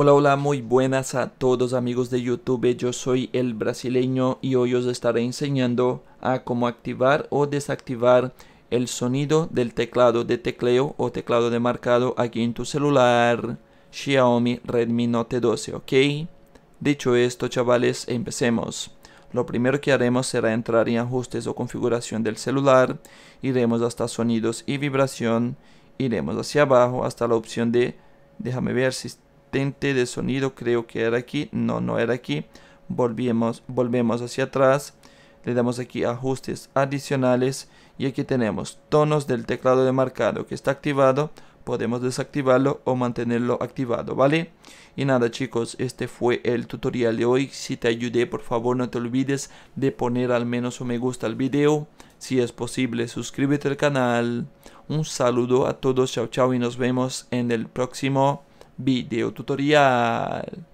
Hola, hola, muy buenas a todos amigos de YouTube, yo soy el brasileño y hoy os estaré enseñando a cómo activar o desactivar el sonido del teclado de tecleo o teclado de marcado aquí en tu celular Xiaomi Redmi Note 12, ¿ok? Dicho esto, chavales, empecemos. Lo primero que haremos será entrar en ajustes o configuración del celular, iremos hasta sonidos y vibración, iremos hacia abajo hasta la opción de, déjame ver si de sonido, creo que era aquí, no, no era aquí, volvemos, volvemos hacia atrás, le damos aquí ajustes adicionales y aquí tenemos tonos del teclado de marcado que está activado, podemos desactivarlo o mantenerlo activado, ¿vale? Y nada chicos, este fue el tutorial de hoy. Si te ayudé, por favor no te olvides de poner al menos un me gusta al video. Si es posible, suscríbete al canal. Un saludo a todos, chao chao y nos vemos en el próximo video tutorial.